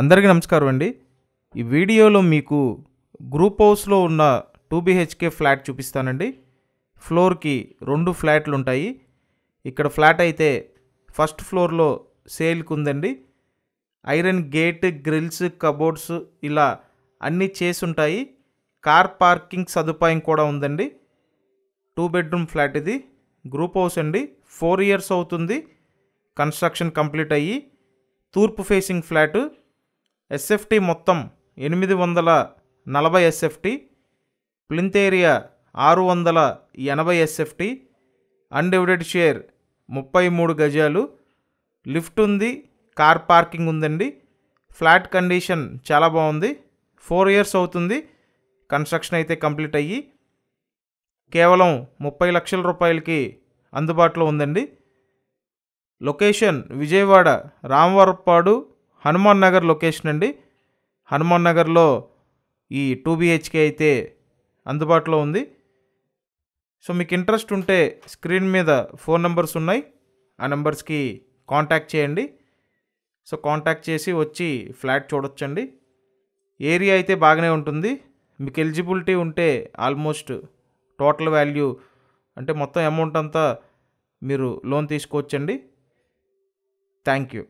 అందరికీ నమస్కారం అండి ఈ వీడియోలో మీకు గ్రూప్ హౌస్లో ఉన్న టూ బీహెచ్కే ఫ్లాట్ చూపిస్తానండి ఫ్లోర్కి రెండు ఫ్లాట్లు ఉంటాయి ఇక్కడ ఫ్లాట్ అయితే ఫస్ట్ ఫ్లోర్లో సేల్కి ఉందండి ఐరన్ గేట్ గ్రిల్స్ కబోర్డ్స్ ఇలా అన్నీ చేసి ఉంటాయి కార్ పార్కింగ్ సదుపాయం కూడా ఉందండి టూ బెడ్రూమ్ ఫ్లాట్ ఇది గ్రూప్ హౌస్ అండి ఫోర్ ఇయర్స్ అవుతుంది కన్స్ట్రక్షన్ కంప్లీట్ అయ్యి తూర్పు ఫేసింగ్ ఫ్లాటు ఎస్ఎఫ్టీ మొత్తం ఎనిమిది వందల నలభై ఎస్ఎఫ్టీ ప్లింత్ ఏరియా ఆరు వందల ఎనభై ఎస్ఎఫ్టీ అన్డివిడెడ్ షేర్ ముప్పై మూడు గజాలు లిఫ్ట్ ఉంది కార్ పార్కింగ్ ఉందండి ఫ్లాట్ కండిషన్ చాలా బాగుంది ఫోర్ ఇయర్స్ అవుతుంది కన్స్ట్రక్షన్ అయితే కంప్లీట్ అయ్యి కేవలం ముప్పై లక్షల రూపాయలకి అందుబాటులో ఉందండి లొకేషన్ విజయవాడ రామవరపాడు హనుమాన్ నగర్ లొకేషన్ అండి హనుమాన్ నగర్లో ఈ టూ బిహెచ్కే అయితే అందుబాటులో ఉంది సో మీకు ఇంట్రెస్ట్ ఉంటే స్క్రీన్ మీద ఫోన్ నెంబర్స్ ఉన్నాయి ఆ నెంబర్స్కి కాంటాక్ట్ చేయండి సో కాంటాక్ట్ చేసి వచ్చి ఫ్లాట్ చూడొచ్చండి ఏరియా అయితే బాగానే ఉంటుంది మీకు ఎలిజిబిలిటీ ఉంటే ఆల్మోస్ట్ టోటల్ వాల్యూ అంటే మొత్తం అమౌంట్ అంతా మీరు లోన్ తీసుకోవచ్చండి థ్యాంక్ యూ